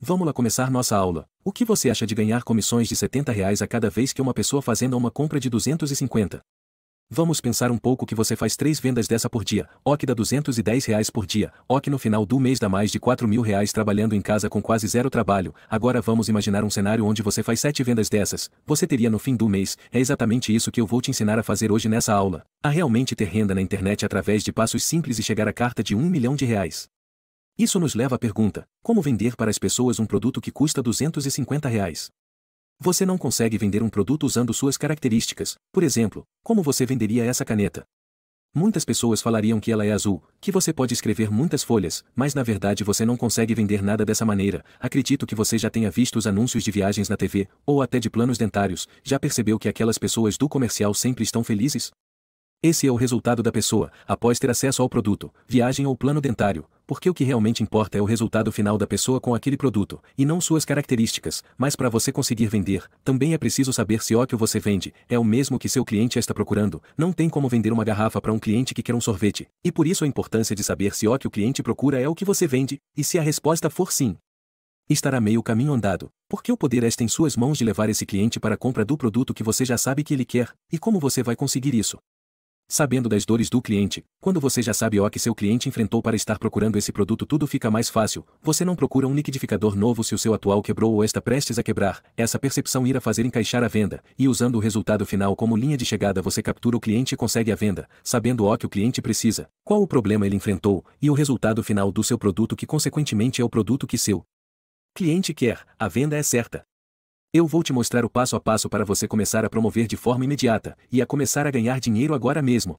Vamos lá começar nossa aula. O que você acha de ganhar comissões de 70 reais a cada vez que uma pessoa fazendo uma compra de 250? Vamos pensar um pouco que você faz três vendas dessa por dia, ok dá 210 reais por dia, ok no final do mês dá mais de 4 mil reais trabalhando em casa com quase zero trabalho, agora vamos imaginar um cenário onde você faz sete vendas dessas, você teria no fim do mês, é exatamente isso que eu vou te ensinar a fazer hoje nessa aula, a realmente ter renda na internet através de passos simples e chegar à carta de 1 milhão de reais. Isso nos leva à pergunta: como vender para as pessoas um produto que custa 250 reais? Você não consegue vender um produto usando suas características, por exemplo, como você venderia essa caneta? Muitas pessoas falariam que ela é azul, que você pode escrever muitas folhas, mas na verdade você não consegue vender nada dessa maneira. Acredito que você já tenha visto os anúncios de viagens na TV, ou até de planos dentários, já percebeu que aquelas pessoas do comercial sempre estão felizes? Esse é o resultado da pessoa, após ter acesso ao produto, viagem ou plano dentário, porque o que realmente importa é o resultado final da pessoa com aquele produto, e não suas características, mas para você conseguir vender, também é preciso saber se o que você vende é o mesmo que seu cliente está procurando. Não tem como vender uma garrafa para um cliente que quer um sorvete, e por isso a importância de saber se o que o cliente procura é o que você vende, e se a resposta for sim, estará meio caminho andado, porque o poder está em suas mãos de levar esse cliente para a compra do produto que você já sabe que ele quer, e como você vai conseguir isso? Sabendo das dores do cliente, quando você já sabe o que seu cliente enfrentou para estar procurando esse produto tudo fica mais fácil, você não procura um liquidificador novo se o seu atual quebrou ou está prestes a quebrar, essa percepção irá fazer encaixar a venda, e usando o resultado final como linha de chegada você captura o cliente e consegue a venda, sabendo o que o cliente precisa, qual o problema ele enfrentou, e o resultado final do seu produto que consequentemente é o produto que seu cliente quer, a venda é certa. Eu vou te mostrar o passo a passo para você começar a promover de forma imediata e a começar a ganhar dinheiro agora mesmo.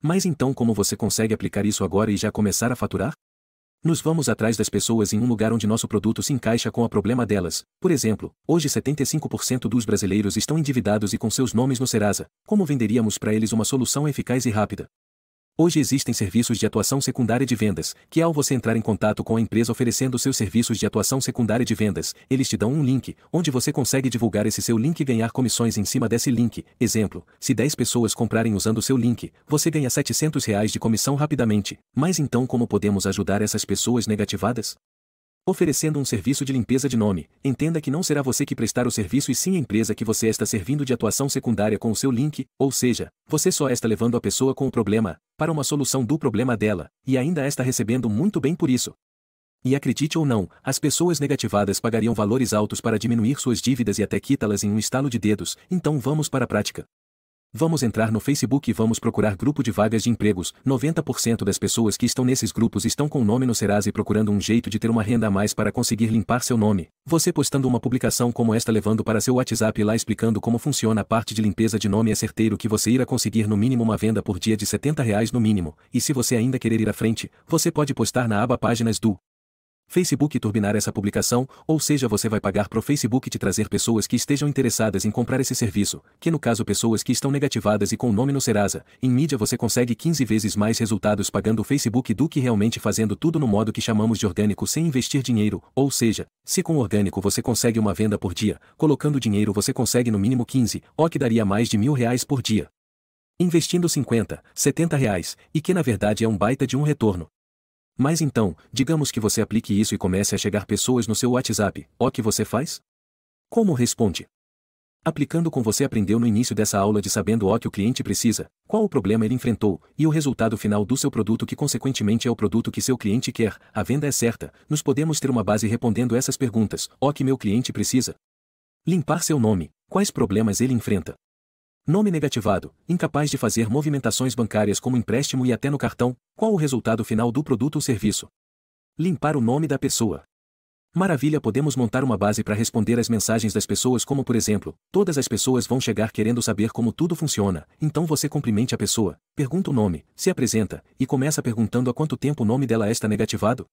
Mas então como você consegue aplicar isso agora e já começar a faturar? Nos vamos atrás das pessoas em um lugar onde nosso produto se encaixa com o problema delas. Por exemplo, hoje 75% dos brasileiros estão endividados e com seus nomes no Serasa. Como venderíamos para eles uma solução eficaz e rápida? Hoje existem serviços de atuação secundária de vendas, que ao você entrar em contato com a empresa oferecendo seus serviços de atuação secundária de vendas, eles te dão um link, onde você consegue divulgar esse seu link e ganhar comissões em cima desse link. Exemplo, se 10 pessoas comprarem usando seu link, você ganha 700 reais de comissão rapidamente. Mas então como podemos ajudar essas pessoas negativadas? Oferecendo um serviço de limpeza de nome, entenda que não será você que prestar o serviço e sim a empresa que você está servindo de atuação secundária com o seu link, ou seja, você só está levando a pessoa com o problema, para uma solução do problema dela, e ainda está recebendo muito bem por isso. E acredite ou não, as pessoas negativadas pagariam valores altos para diminuir suas dívidas e até quitá-las em um estalo de dedos, então vamos para a prática. Vamos entrar no Facebook e vamos procurar grupo de vagas de empregos. 90% das pessoas que estão nesses grupos estão com o nome no Serasa procurando um jeito de ter uma renda a mais para conseguir limpar seu nome. Você postando uma publicação como esta levando para seu WhatsApp lá explicando como funciona a parte de limpeza de nome é certeiro que você irá conseguir no mínimo uma venda por dia de R$ 70 reais no mínimo. E se você ainda querer ir à frente, você pode postar na aba Páginas do Facebook turbinar essa publicação, ou seja, você vai pagar pro Facebook te trazer pessoas que estejam interessadas em comprar esse serviço, que no caso pessoas que estão negativadas e com o nome no Serasa. Em mídia você consegue 15 vezes mais resultados pagando o Facebook do que realmente fazendo tudo no modo que chamamos de orgânico sem investir dinheiro, ou seja, se com orgânico você consegue uma venda por dia, colocando dinheiro você consegue no mínimo 15, o que daria mais de mil reais por dia. Investindo 50, 70 reais, e que na verdade é um baita de um retorno. Mas então, digamos que você aplique isso e comece a chegar pessoas no seu WhatsApp, o que você faz? Como responde? Aplicando com você aprendeu no início dessa aula de sabendo o que o cliente precisa, qual o problema ele enfrentou, e o resultado final do seu produto que consequentemente é o produto que seu cliente quer, a venda é certa, nos podemos ter uma base respondendo essas perguntas, o que meu cliente precisa? Limpar seu nome, quais problemas ele enfrenta? Nome negativado, incapaz de fazer movimentações bancárias como empréstimo e até no cartão, qual o resultado final do produto ou serviço? Limpar o nome da pessoa. Maravilha, podemos montar uma base para responder às mensagens das pessoas, como por exemplo, todas as pessoas vão chegar querendo saber como tudo funciona, então você cumprimente a pessoa, pergunta o nome, se apresenta, e começa perguntando há quanto tempo o nome dela está é negativado,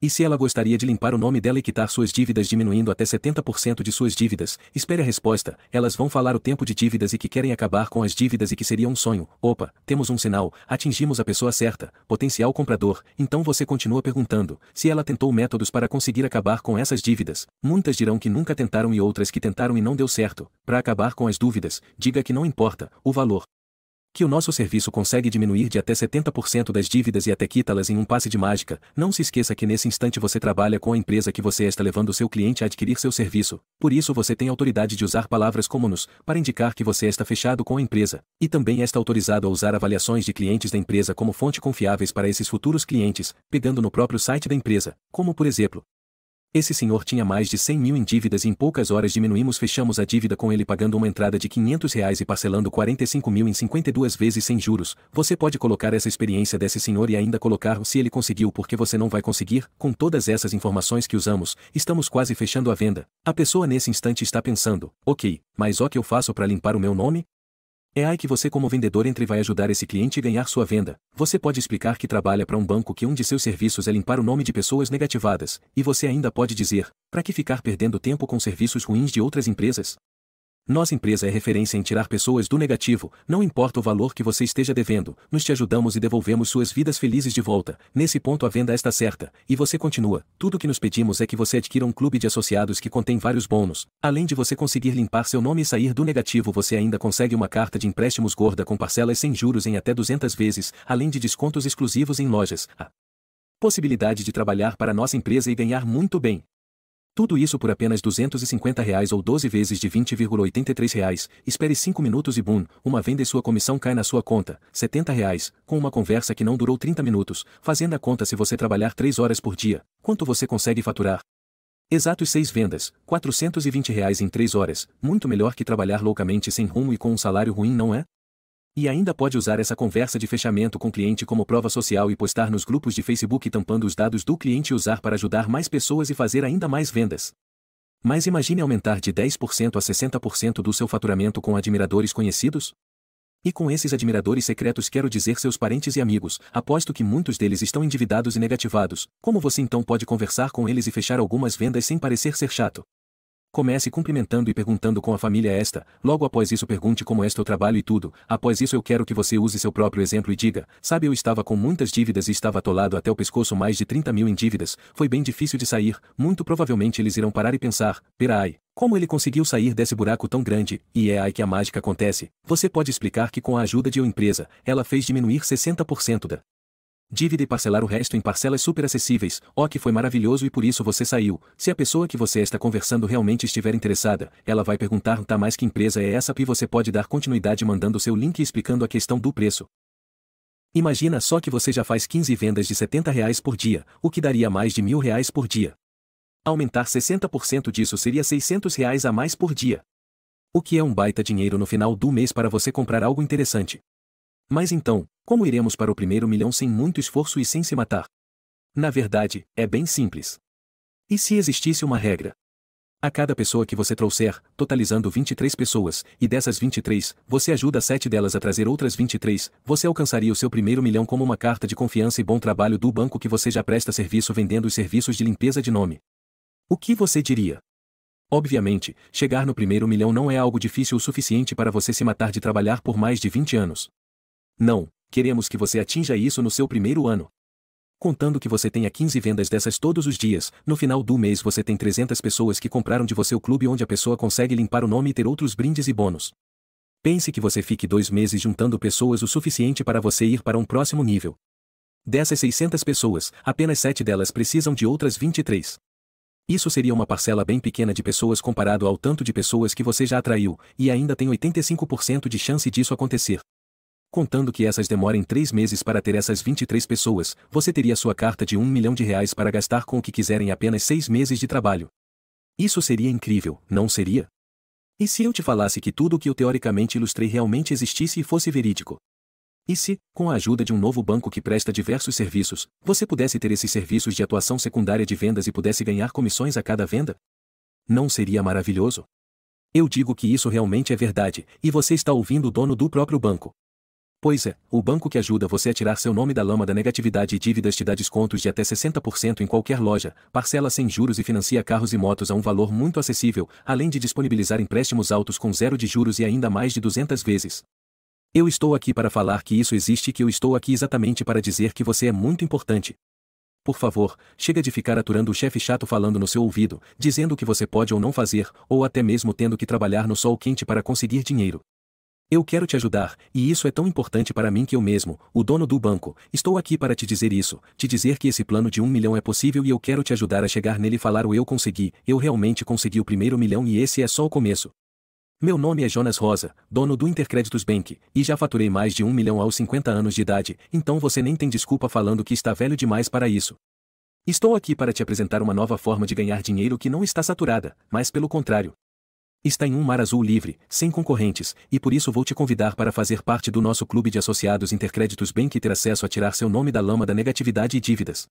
e se ela gostaria de limpar o nome dela e quitar suas dívidas diminuindo até 70% de suas dívidas, espere a resposta, elas vão falar o tempo de dívidas e que querem acabar com as dívidas e que seria um sonho. Opa, temos um sinal, atingimos a pessoa certa, potencial comprador, então você continua perguntando, se ela tentou métodos para conseguir acabar com essas dívidas, muitas dirão que nunca tentaram e outras que tentaram e não deu certo, para acabar com as dúvidas, diga que não importa, o valor, que o nosso serviço consegue diminuir de até 70% das dívidas e até quitá-las em um passe de mágica. Não se esqueça que nesse instante você trabalha com a empresa que você está levando seu cliente a adquirir seu serviço. Por isso você tem autoridade de usar palavras como nos para indicar que você está fechado com a empresa e também está autorizado a usar avaliações de clientes da empresa como fonte confiáveis para esses futuros clientes, pegando no próprio site da empresa, como por exemplo, esse senhor tinha mais de 100 mil em dívidas e em poucas horas diminuímos fechamos a dívida com ele pagando uma entrada de 500 reais e parcelando 45 mil em 52 vezes sem juros. Você pode colocar essa experiência desse senhor e ainda colocar se ele conseguiu porque você não vai conseguir, com todas essas informações que usamos, estamos quase fechando a venda. A pessoa nesse instante está pensando, ok, mas o que eu faço para limpar o meu nome? É aí que você como vendedor entre vai ajudar esse cliente a ganhar sua venda. Você pode explicar que trabalha para um banco que um de seus serviços é limpar o nome de pessoas negativadas, e você ainda pode dizer, para que ficar perdendo tempo com serviços ruins de outras empresas? Nossa empresa é referência em tirar pessoas do negativo, não importa o valor que você esteja devendo, nos te ajudamos e devolvemos suas vidas felizes de volta. Nesse ponto a venda está certa, e você continua. Tudo que nos pedimos é que você adquira um clube de associados que contém vários bônus. Além de você conseguir limpar seu nome e sair do negativo, você ainda consegue uma carta de empréstimos gorda com parcelas sem juros em até 200 vezes, além de descontos exclusivos em lojas. A possibilidade de trabalhar para nossa empresa e ganhar muito bem. Tudo isso por apenas 250 reais ou 12 vezes de 20,83 reais, espere 5 minutos e boom, uma venda e sua comissão cai na sua conta, 70 reais, com uma conversa que não durou 30 minutos, fazendo a conta se você trabalhar 3 horas por dia, quanto você consegue faturar? Exatos 6 vendas, 420 reais em 3 horas, muito melhor que trabalhar loucamente sem rumo e com um salário ruim não é? E ainda pode usar essa conversa de fechamento com cliente como prova social e postar nos grupos de Facebook tampando os dados do cliente e usar para ajudar mais pessoas e fazer ainda mais vendas. Mas imagine aumentar de 10% a 60% do seu faturamento com admiradores conhecidos? E com esses admiradores secretos quero dizer seus parentes e amigos, aposto que muitos deles estão endividados e negativados, como você então pode conversar com eles e fechar algumas vendas sem parecer ser chato? Comece cumprimentando e perguntando com a família esta, logo após isso pergunte como é seu trabalho e tudo, após isso eu quero que você use seu próprio exemplo e diga, sabe eu estava com muitas dívidas e estava atolado até o pescoço mais de 30 mil em dívidas, foi bem difícil de sair, muito provavelmente eles irão parar e pensar, peraí, como ele conseguiu sair desse buraco tão grande, e é aí que a mágica acontece, você pode explicar que com a ajuda de uma empresa, ela fez diminuir 60% da dívida e parcelar o resto em parcelas super acessíveis, ó oh, que foi maravilhoso e por isso você saiu. Se a pessoa que você está conversando realmente estiver interessada, ela vai perguntar tá mais que empresa é essa e você pode dar continuidade mandando seu link e explicando a questão do preço. Imagina só que você já faz 15 vendas de R$ 70 reais por dia, o que daria mais de mil reais por dia. Aumentar 60% disso seria R$ 600 reais a mais por dia. O que é um baita dinheiro no final do mês para você comprar algo interessante. Mas então, como iremos para o primeiro milhão sem muito esforço e sem se matar? Na verdade, é bem simples. E se existisse uma regra? A cada pessoa que você trouxer, totalizando 23 pessoas, e dessas 23, você ajuda 7 delas a trazer outras 23, você alcançaria o seu primeiro milhão como uma carta de confiança e bom trabalho do banco que você já presta serviço vendendo os serviços de limpeza de nome. O que você diria? Obviamente, chegar no primeiro milhão não é algo difícil o suficiente para você se matar de trabalhar por mais de 20 anos. Não, queremos que você atinja isso no seu primeiro ano. Contando que você tenha 15 vendas dessas todos os dias, no final do mês você tem 300 pessoas que compraram de você o clube onde a pessoa consegue limpar o nome e ter outros brindes e bônus. Pense que você fique dois meses juntando pessoas o suficiente para você ir para um próximo nível. Dessas 600 pessoas, apenas 7 delas precisam de outras 23. Isso seria uma parcela bem pequena de pessoas comparado ao tanto de pessoas que você já atraiu, e ainda tem 85% de chance disso acontecer. Contando que essas demorem três meses para ter essas 23 pessoas, você teria sua carta de um milhão de reais para gastar com o que quiserem apenas seis meses de trabalho. Isso seria incrível, não seria? E se eu te falasse que tudo o que eu teoricamente ilustrei realmente existisse e fosse verídico? E se, com a ajuda de um novo banco que presta diversos serviços, você pudesse ter esses serviços de atuação secundária de vendas e pudesse ganhar comissões a cada venda? Não seria maravilhoso? Eu digo que isso realmente é verdade, e você está ouvindo o dono do próprio banco. Pois é, o banco que ajuda você a tirar seu nome da lama da negatividade e dívidas te dá descontos de até 60% em qualquer loja, parcela sem juros e financia carros e motos a um valor muito acessível, além de disponibilizar empréstimos altos com zero de juros e ainda mais de 200 vezes. Eu estou aqui para falar que isso existe e que eu estou aqui exatamente para dizer que você é muito importante. Por favor, chega de ficar aturando o chefe chato falando no seu ouvido, dizendo o que você pode ou não fazer, ou até mesmo tendo que trabalhar no sol quente para conseguir dinheiro. Eu quero te ajudar, e isso é tão importante para mim que eu mesmo, o dono do banco, estou aqui para te dizer isso, te dizer que esse plano de um milhão é possível e eu quero te ajudar a chegar nele e falar o eu consegui, eu realmente consegui o primeiro milhão e esse é só o começo. Meu nome é Jonas Rosa, dono do Intercréditos Bank, e já faturei mais de um milhão aos 50 anos de idade, então você nem tem desculpa falando que está velho demais para isso. Estou aqui para te apresentar uma nova forma de ganhar dinheiro que não está saturada, mas pelo contrário, Está em um mar azul livre, sem concorrentes, e por isso vou te convidar para fazer parte do nosso clube de associados Intercréditos bem que ter acesso a tirar seu nome da lama da negatividade e dívidas.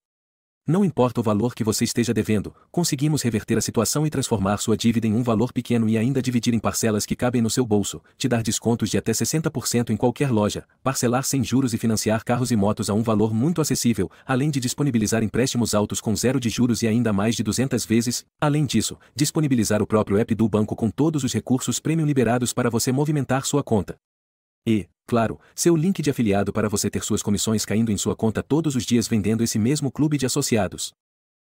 Não importa o valor que você esteja devendo, conseguimos reverter a situação e transformar sua dívida em um valor pequeno e ainda dividir em parcelas que cabem no seu bolso, te dar descontos de até 60% em qualquer loja, parcelar sem juros e financiar carros e motos a um valor muito acessível, além de disponibilizar empréstimos altos com zero de juros e ainda mais de 200 vezes, além disso, disponibilizar o próprio app do banco com todos os recursos premium liberados para você movimentar sua conta. E, claro, seu link de afiliado para você ter suas comissões caindo em sua conta todos os dias vendendo esse mesmo clube de associados.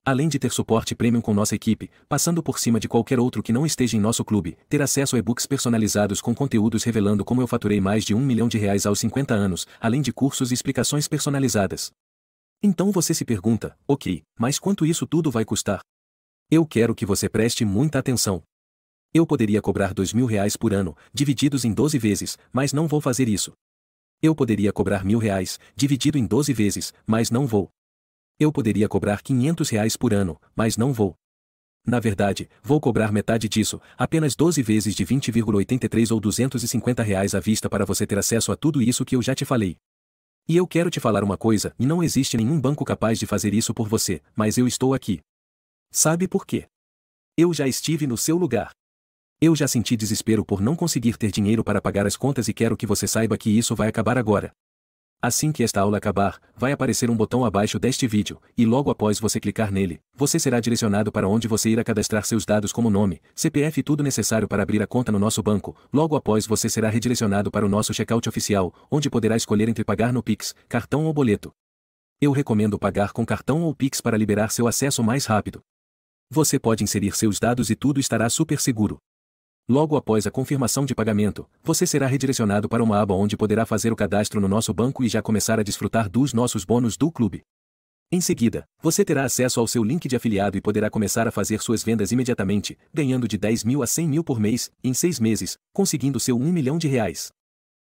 Além de ter suporte premium com nossa equipe, passando por cima de qualquer outro que não esteja em nosso clube, ter acesso a e-books personalizados com conteúdos revelando como eu faturei mais de um milhão de reais aos 50 anos, além de cursos e explicações personalizadas. Então você se pergunta, ok, mas quanto isso tudo vai custar? Eu quero que você preste muita atenção. Eu poderia cobrar dois mil reais por ano, divididos em 12 vezes, mas não vou fazer isso. Eu poderia cobrar mil reais, dividido em 12 vezes, mas não vou. Eu poderia cobrar 500 reais por ano, mas não vou. Na verdade, vou cobrar metade disso, apenas 12 vezes de 20,83 ou 250 reais à vista para você ter acesso a tudo isso que eu já te falei. E eu quero te falar uma coisa, e não existe nenhum banco capaz de fazer isso por você, mas eu estou aqui. Sabe por quê? Eu já estive no seu lugar. Eu já senti desespero por não conseguir ter dinheiro para pagar as contas e quero que você saiba que isso vai acabar agora. Assim que esta aula acabar, vai aparecer um botão abaixo deste vídeo, e logo após você clicar nele, você será direcionado para onde você irá cadastrar seus dados como nome, CPF e tudo necessário para abrir a conta no nosso banco. Logo após você será redirecionado para o nosso checkout oficial, onde poderá escolher entre pagar no Pix, cartão ou boleto. Eu recomendo pagar com cartão ou Pix para liberar seu acesso mais rápido. Você pode inserir seus dados e tudo estará super seguro. Logo após a confirmação de pagamento, você será redirecionado para uma aba onde poderá fazer o cadastro no nosso banco e já começar a desfrutar dos nossos bônus do clube. Em seguida, você terá acesso ao seu link de afiliado e poderá começar a fazer suas vendas imediatamente, ganhando de 10 mil a 100 mil por mês, em seis meses, conseguindo seu 1 milhão de reais.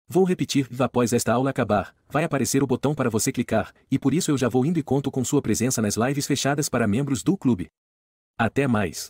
Vou repetir, após esta aula acabar, vai aparecer o botão para você clicar, e por isso eu já vou indo e conto com sua presença nas lives fechadas para membros do clube. Até mais!